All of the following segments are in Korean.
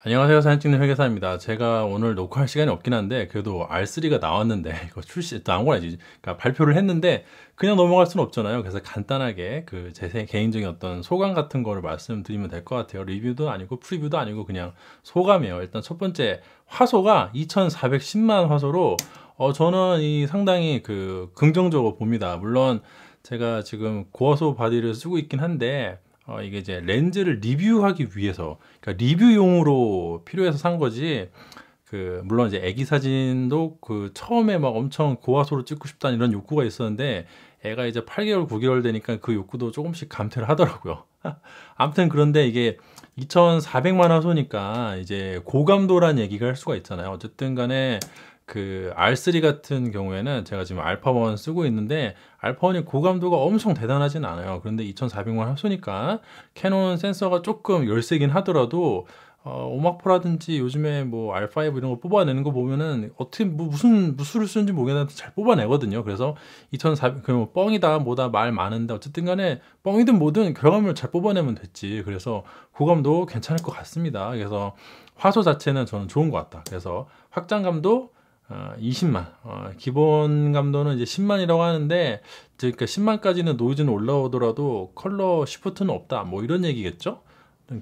안녕하세요. 사진 찍는 회계사입니다. 제가 오늘 녹화할 시간이 없긴 한데 그래도 R3가 나왔는데 이거 출시 나온 거 아니지. 그러니까 발표를 했는데 그냥 넘어갈 수는 없잖아요. 그래서 간단하게 그 제 개인적인 어떤 소감 같은 거를 말씀드리면 될 것 같아요. 리뷰도 아니고 프리뷰도 아니고 그냥 소감이에요. 일단 첫 번째 화소가 2,410만 화소로 어 저는 이 상당히 그 긍정적으로 봅니다. 물론 제가 지금 고화소 바디를 쓰고 있긴 한데 어, 이게 이제 렌즈를 리뷰하기 위해서 그러니까 리뷰용으로 필요해서 산 거지 그 물론 이제 애기 사진도 그 처음에 막 엄청 고화소로 찍고 싶다는 이런 욕구가 있었는데 애가 이제 8개월 9개월 되니까 그 욕구도 조금씩 감퇴를 하더라고요. 아무튼 그런데 이게 2,400만 화소니까 이제 고감도란 얘기가 할 수가 있잖아요. 어쨌든 간에 그 R3 같은 경우에는 제가 지금 알파1 쓰고 있는데 알파1이 고감도가 엄청 대단하진 않아요. 그런데 2400만 합소니까 캐논 센서가 조금 열세긴 하더라도 어, 오마포라든지 요즘에 뭐 R5 이런 거 뽑아내는 거 보면은 어떻게 뭐 무슨 무술을 쓰는지 모르겠는데 잘 뽑아내거든요. 그래서 2004 그럼 뭐 뻥이다 뭐다 말 많은데 어쨌든 간에 뻥이든 뭐든 결과물잘 뽑아내면 됐지. 그래서 고감도 괜찮을 것 같습니다. 그래서 화소 자체는 저는 좋은 것 같다. 그래서 확장감도 20만. 어, 어, 기본 감도는 이제 10만이라고 하는데, 그러니까 10만까지는 노이즈는 올라오더라도 컬러 시프트는 없다. 뭐 이런 얘기겠죠?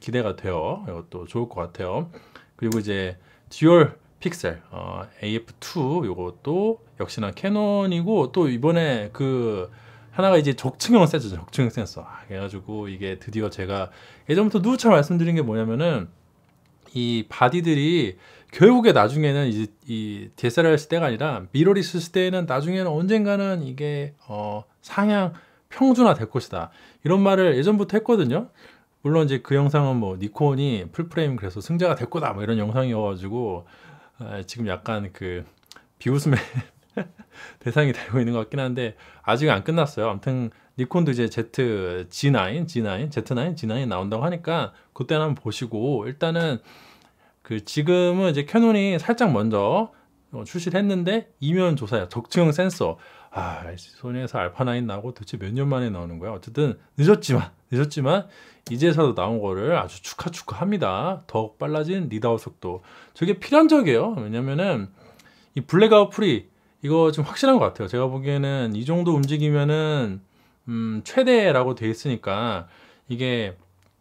기대가 돼요. 이것도 좋을 것 같아요. 그리고 이제 듀얼 픽셀 어, AF2 이것도 역시나 캐논이고 또 이번에 그 하나가 이제 적층형 센서죠. 적층형 센서. 아, 그래가지고 이게 드디어 제가 예전부터 누차 말씀드린 게 뭐냐면은 이 바디들이 결국에 나중에는 이제 이 DSLR 시대가 아니라 미러리스 시대에는 나중에는 언젠가는 이게 어 상향 평준화 될 것이다 이런 말을 예전부터 했거든요. 물론 이제 그 영상은 뭐 니콘이 풀프레임 그래서 승자가 될 거다 뭐 이런 영상이어가지고 아, 지금 약간 그 비웃음의 대상이 되고 있는 것 같긴 한데 아직 안 끝났어요. 아무튼 니콘도 이제 Z G9, G9, Z9, G9 나온다고 하니까 그때는 한번 보시고 일단은 그 지금은 이제 캐논이 살짝 먼저 어, 출시를 했는데 이면 조사야 적층 센서 아 소니에서 알파9 나오고 도대체 몇 년 만에 나오는 거야 어쨌든 늦었지만 늦었지만 이제서도 나온 거를 아주 축하 축하합니다 더욱 빨라진 리더 속도 저게 필연적이에요 왜냐면은 이 블랙아웃 프리 이거 좀 확실한 것 같아요 제가 보기에는 이 정도 움직이면은 음, 최대라고 돼 있으니까 이게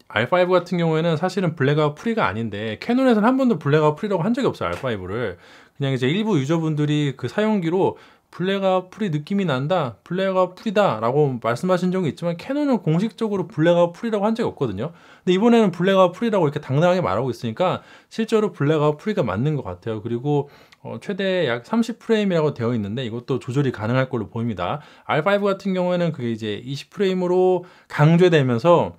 R5 같은 경우에는 사실은 블랙아웃 프리가 아닌데 캐논에서는 한 번도 블랙아웃 프리라고 한 적이 없어요 R5를 그냥 이제 일부 유저분들이 그 사용기로 블랙아 풀이 느낌이 난다 블랙아 풀이다 라고 말씀하신 적이 있지만 캐논은 공식적으로 블랙아 풀이라고 한 적이 없거든요 근데 이번에는 블랙아 풀이라고 이렇게 당당하게 말하고 있으니까 실제로 블랙아 풀이가 맞는 것 같아요 그리고 어, 최대 약 30프레임이라고 되어 있는데 이것도 조절이 가능할 걸로 보입니다 R5 같은 경우에는 그게 이제 20프레임으로 강조되면서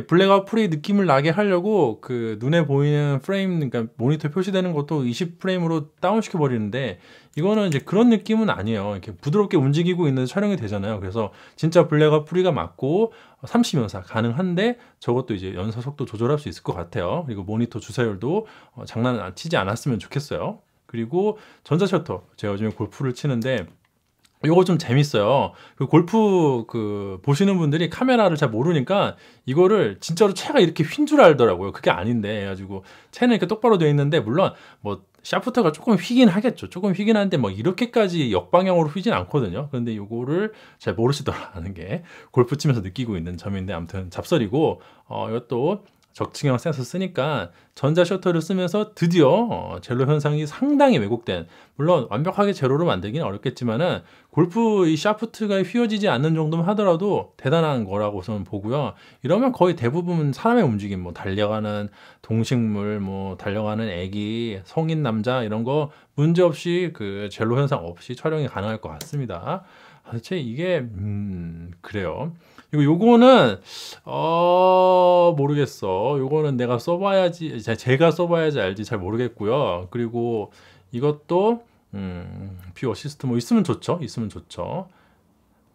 블랙아웃 프리 느낌을 나게 하려고 그 눈에 보이는 프레임 그러니까 모니터 표시되는 것도 20프레임으로 다운 시켜 버리는데 이거는 이제 그런 느낌은 아니에요. 이렇게 부드럽게 움직이고 있는 촬영이 되잖아요. 그래서 진짜 블랙아웃 프리가 맞고 30연사 가능한데 저것도 이제 연사 속도 조절할 수 있을 것 같아요. 그리고 모니터 주사율도 어, 장난 치지 않았으면 좋겠어요. 그리고 전자 셔터 제가 요즘에 골프를 치는데 요거 좀 재밌어요. 그 골프 그 보시는 분들이 카메라를 잘 모르니까 이거를 진짜로 채가 이렇게 휜 줄 알더라고요. 그게 아닌데 해가지고 채는 이렇게 똑바로 되어 있는데 물론 뭐 샤프트가 조금 휘긴 하겠죠. 조금 휘긴 한데 뭐 이렇게까지 역방향으로 휘진 않거든요. 그런데 요거를 잘 모르시더라는 게 골프 치면서 느끼고 있는 점인데 아무튼 잡설이고 어 이것도 적층형 센서 쓰니까 전자 셔터를 쓰면서 드디어 어, 젤로 현상이 상당히 왜곡된 물론 완벽하게 제로로 만들기는 어렵겠지만은 골프 이 샤프트가 휘어지지 않는 정도만 하더라도 대단한 거라고 저는 보고요. 이러면 거의 대부분 사람의 움직임 뭐 달려가는 동식물 뭐 달려가는 애기 성인 남자 이런 거 문제없이 그 젤로 현상 없이 촬영이 가능할 것 같습니다. 도대체 이게 음 그래요. 이거 요거는 어 모르겠어. 요거는 내가 써봐야지 제가 써봐야지 알지 잘 모르겠고요. 그리고 이것도 음, 뷰 어시스트 뭐 있으면 좋죠. 있으면 좋죠.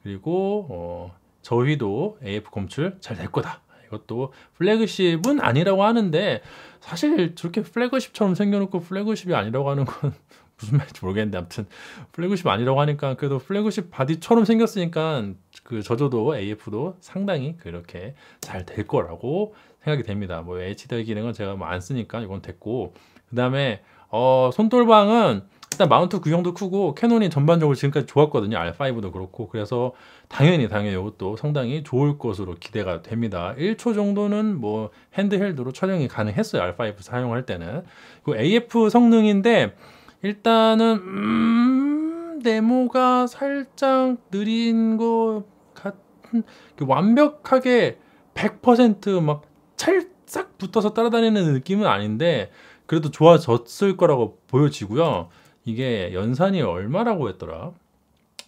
그리고 어, 저희도 AF 검출 잘 될 거다. 이것도 플래그십은 아니라고 하는데 사실 저렇게 플래그십처럼 생겨놓고 플래그십이 아니라고 하는 건 무슨 말인지 모르겠는데 아무튼 플래그십 아니라고 하니까 그래도 플래그십 바디처럼 생겼으니까 그 저조도 AF도 상당히 그렇게 잘 될 거라고 생각이 됩니다. 뭐 HDR 기능은 제가 뭐 안 쓰니까 이건 됐고 그 다음에 어, 손돌방은 일단 마운트 구형도 크고 캐논이 전반적으로 지금까지 좋았거든요. R5도 그렇고 그래서 당연히 당연히 이것도 성당이 좋을 것으로 기대가 됩니다. 1초 정도는 뭐 핸드헬드로 촬영이 가능했어요. R5 사용할 때는 그 AF 성능인데 일단은 음, 네모가 살짝 느린 것 같은 완벽하게 100%막 찰싹 붙어서 따라다니는 느낌은 아닌데 그래도 좋아졌을 거라고 보여지고요. 이게 연산이 얼마라고 했더라?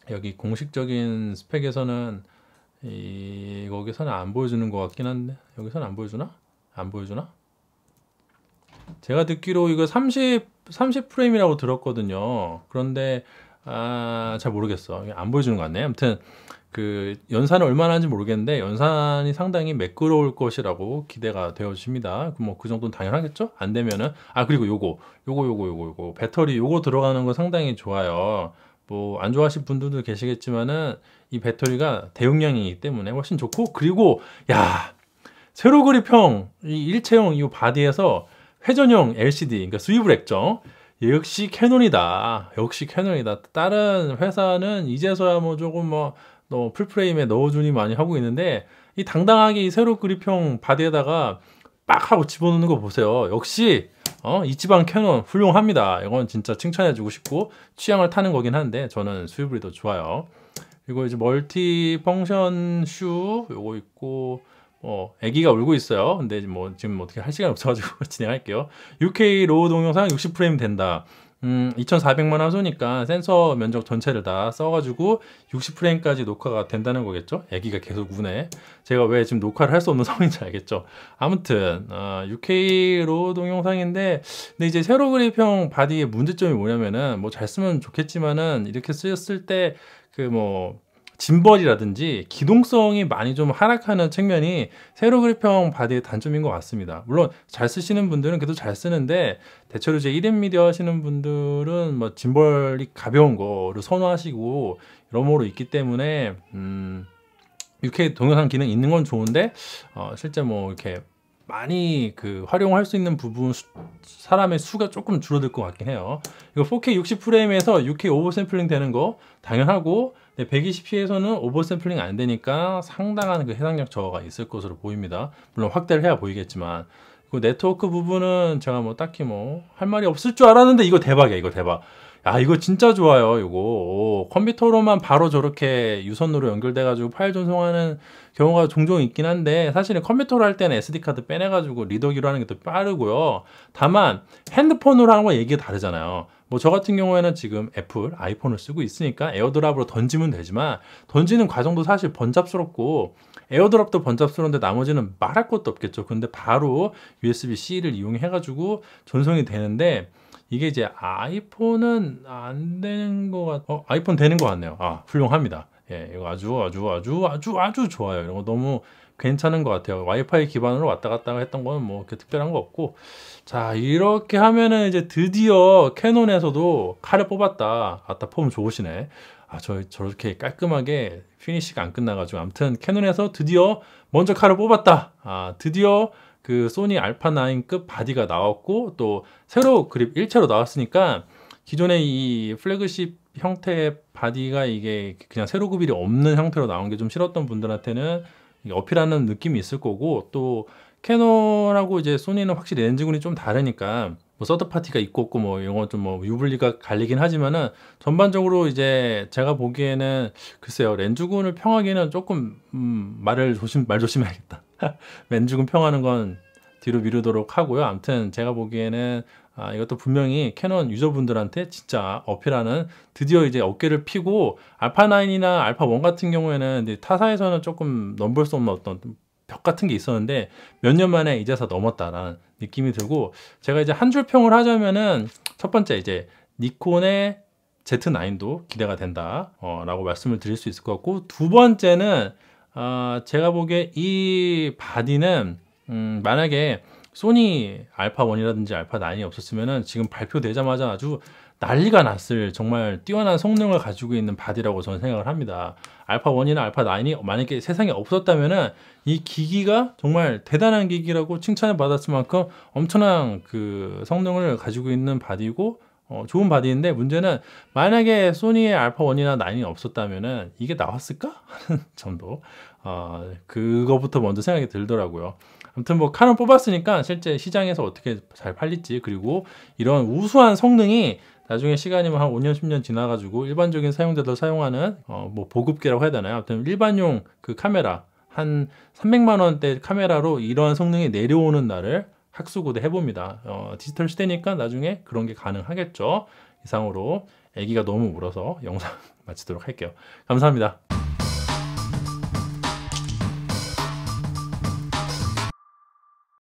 여기 공식적인 스펙에서는 이 거기서는 안 보여주는 것 같긴 한데 여기서는 안 보여주나? 안 보여주나? 제가 듣기로 이거 30 30 프레임이라고 들었거든요. 그런데 아, 잘 모르겠어. 안 보여주는 것 같네. 아무튼 그연산은 얼마나 하는지 모르겠는데 연산이 상당히 매끄러울 것이라고 기대가 되어집니다. 뭐 그 정도는 당연하겠죠? 안 되면은 아 그리고 요거 요거 요거 요거 요거 배터리 요거 들어가는 거 상당히 좋아요. 뭐 안 좋아하실 분들도 계시겠지만은 이 배터리가 대용량이기 때문에 훨씬 좋고 그리고 야 세로 그립형 이 일체형 이 바디에서 회전형 LCD 그러니까 수입을 액정 역시 캐논이다. 역시 캐논이다. 다른 회사는 이제서야 뭐 조금 뭐, 뭐 풀프레임에 넣어주니 많이 하고 있는데 이 당당하게 이 세로 그립형 바디에다가 빡 하고 집어넣는 거 보세요. 역시 어, 이지방 캐논 훌륭합니다. 이건 진짜 칭찬해주고 싶고 취향을 타는 거긴 한데 저는 수유브리더 좋아요. 그리고 이제 멀티 펑션 슈 요거 있고 어, 아기가 울고 있어요. 근데 뭐 지금 어떻게 할 시간이 없어가지고 진행할게요. 6 k 로우 동영상 60프레임 된다. 음, 2,400만 화소니까 센서 면적 전체를 다 써가지고 60프레임까지 녹화가 된다는 거겠죠? 애기가 계속 우네. 제가 왜 지금 녹화를 할 수 없는 상황인지 알겠죠? 아무튼 어, 6K로 우 동영상인데 근데 이제 세로 그립형 바디의 문제점이 뭐냐면은 뭐 잘 쓰면 좋겠지만은 이렇게 쓰였을 때 그뭐 짐버리라든지 기동성이 많이 좀 하락하는 측면이 세로 그립형 바디의 단점인 것 같습니다. 물론 잘 쓰시는 분들은 그래도 잘 쓰는데 대체로 이제 1인 미디어 하시는 분들은 뭐 짐벌이 가벼운 거를 선호하시고 여러모로 있기 때문에 음이렇 동영상 기능 있는 건 좋은데 어 실제 뭐 이렇게 많이 그 활용할 수 있는 부분 수, 사람의 수가 조금 줄어들 것 같긴 해요. 이거 4K 60프레임에서 6K 오버 샘플링 되는 거 당연하고 120p에서는 오버샘플링 안 되니까 상당한 그 해당력 저하가 있을 것으로 보입니다. 물론 확대를 해야 보이겠지만 그 네트워크 부분은 제가 뭐 딱히 뭐 할 말이 없을 줄 알았는데 이거 대박이야 이거 대박. 아 이거 진짜 좋아요. 이거 오, 컴퓨터로만 바로 저렇게 유선으로 연결돼가지고 파일 전송하는 경우가 종종 있긴 한데 사실은 컴퓨터로 할 때는 SD 카드 빼내가지고 리더기로 하는 게 더 빠르고요. 다만 핸드폰으로 하는 건 얘기가 다르잖아요. 뭐 저 같은 경우에는 지금 애플 아이폰을 쓰고 있으니까 에어드랍으로 던지면 되지만 던지는 과정도 사실 번잡스럽고 에어드랍도 번잡스러운데 나머지는 말할 것도 없겠죠 근데 바로 USB-C를 이용해 가지고 전송이 되는데 이게 이제 아이폰은 안 되는 것 같, 어, 아이폰 되는 것 같네요. 아, 훌륭합니다. 예, 이거 아주 아주 아주 아주 아주 좋아요. 이런 거 너무 괜찮은 것 같아요. 와이파이 기반으로 왔다 갔다 했던 거는 뭐 이렇게 특별한 거 없고. 자, 이렇게 하면은 이제 드디어 캐논에서도 칼을 뽑았다. 아따, 폼 좋으시네. 아, 저, 저렇게 깔끔하게 피니쉬가안 끝나가지고. 아무튼 캐논에서 드디어 먼저 칼을 뽑았다. 아, 드디어 그 소니 알파 9급 바디가 나왔고, 또 새로 그립 1차로 나왔으니까 기존의 이 플래그십 형태의 바디가 이게 그냥 새로그비이 없는 형태로 나온 게 좀 싫었던 분들한테는 어필하는 느낌이 있을 거고, 또 캐논하고 이제 소니는 확실히 렌즈군이 좀 다르니까 뭐 서드 파티가 있고 없고 뭐 이런 좀뭐 유불리가 갈리긴 하지만은 전반적으로 이제 제가 보기에는 글쎄요 렌즈군을 평하기는 조금 음, 말을 조심 말 조심해야겠다. 렌즈군 평하는 건 뒤로 미루도록 하고요. 암튼 제가 보기에는 아, 이것도 분명히 캐논 유저분들한테 진짜 어필하는 드디어 이제 어깨를 피고 알파9이나 알파1 같은 경우에는 타사에서는 조금 넘볼 수 없는 어떤 벽 같은 게 있었는데 몇 년 만에 이제서 넘었다라는 느낌이 들고 제가 이제 한 줄 평을 하자면은 첫 번째 이제 니콘의 Z9도 기대가 된다라고 어, 말씀을 드릴 수 있을 것 같고 두 번째는 어 제가 보기에 이 바디는 음 만약에 소니 알파1이라든지 알파9이 없었으면 지금 발표되자마자 아주 난리가 났을 정말 뛰어난 성능을 가지고 있는 바디라고 저는 생각을 합니다. 알파 1이나 알파 9이 만약에 세상에 없었다면이 기기가 정말 대단한 기기라고 칭찬을 받았을 만큼 엄청난 그 성능을 가지고 있는 바디고 어, 좋은 바디인데 문제는 만약에 소니의 알파 1이나 9이 없었다면 이게 나왔을까 하는 점도 어, 그거부터 먼저 생각이 들더라고요. 아무튼 뭐칼을 뽑았으니까 실제 시장에서 어떻게 잘 팔릴지 그리고 이런 우수한 성능이 나중에 시간이 한 5년, 10년 지나가지고 일반적인 사용자들 사용하는 어, 뭐 보급계라고 해야 되나요? 아무튼 일반용 그 카메라 한 300만 원대 카메라로 이러한 성능이 내려오는 날을 학수고대 해봅니다. 어, 디지털 시대니까 나중에 그런 게 가능하겠죠. 이상으로 애기가 너무 울어서 영상 마치도록 할게요. 감사합니다.